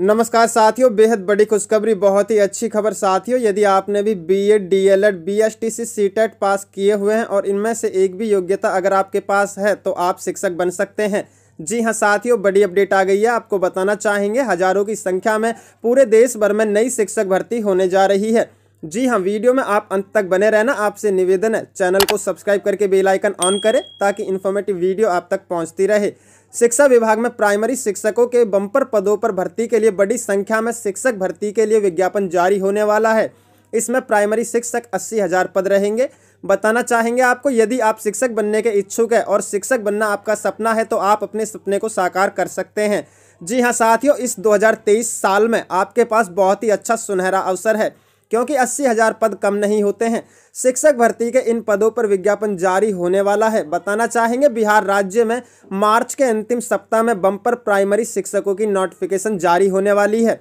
नमस्कार साथियों बेहद बड़ी खुशखबरी बहुत ही अच्छी खबर साथियों यदि आपने भी B Ed D El Ed B S T C C TET pass किए हुए हैं और इनमें से एक भी योग्यता अगर आपके पास है तो आप शिक्षक बन सकते हैं जी हाँ साथियों बड़ी अपडेट आ गई है आपको बताना चाहेंगे हजारों की संख्या में पूरे देश भर में नई शिक्षक भर्ती होने जा रही है जी हाँ वीडियो में आप अंत तक बने रहना आपसे निवेदन है चैनल को सब्सक्राइब करके बेल आइकन ऑन करें ताकि इन्फॉर्मेटिव वीडियो आप तक पहुंचती रहे शिक्षा विभाग में प्राइमरी शिक्षकों के बम्पर पदों पर भर्ती के लिए बड़ी संख्या में शिक्षक भर्ती के लिए विज्ञापन जारी होने वाला है इसमें प्राइमरी शिक्षक अस्सी हज़ार पद रहेंगे बताना चाहेंगे आपको यदि आप शिक्षक बनने के इच्छुक हैं और शिक्षक बनना आपका सपना है तो आप अपने सपने को साकार कर सकते हैं जी हाँ साथियों इस 2023 साल में आपके पास बहुत ही अच्छा सुनहरा अवसर है क्योंकि अस्सी हजार पद कम नहीं होते हैं शिक्षक भर्ती के इन पदों पर विज्ञापन जारी होने वाला है बताना चाहेंगे बिहार राज्य में मार्च के अंतिम सप्ताह में बम्पर प्राइमरी शिक्षकों की नोटिफिकेशन जारी होने वाली है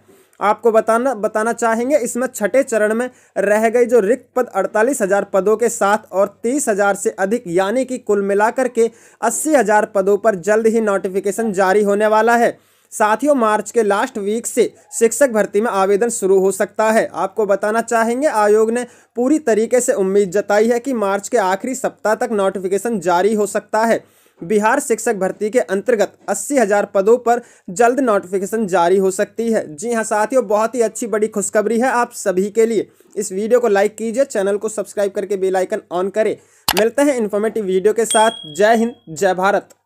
आपको बताना बताना चाहेंगे इसमें छठे चरण में रह गई जो रिक्त पद अड़तालीस हज़ार पदों के साथ और तीस हज़ार से अधिक यानी कि कुल मिलाकर के अस्सी हज़ार पदों पर जल्द ही नोटिफिकेशन जारी होने वाला है साथियों मार्च के लास्ट वीक से शिक्षक भर्ती में आवेदन शुरू हो सकता है आपको बताना चाहेंगे आयोग ने पूरी तरीके से उम्मीद जताई है कि मार्च के आखिरी सप्ताह तक नोटिफिकेशन जारी हो सकता है बिहार शिक्षक भर्ती के अंतर्गत अस्सी हजार पदों पर जल्द नोटिफिकेशन जारी हो सकती है जी हाँ साथियों बहुत ही अच्छी बड़ी खुशखबरी है आप सभी के लिए इस वीडियो को लाइक कीजिए चैनल को सब्सक्राइब करके बेल आइकन ऑन करें मिलते हैं इन्फॉर्मेटिव वीडियो के साथ जय हिंद जय भारत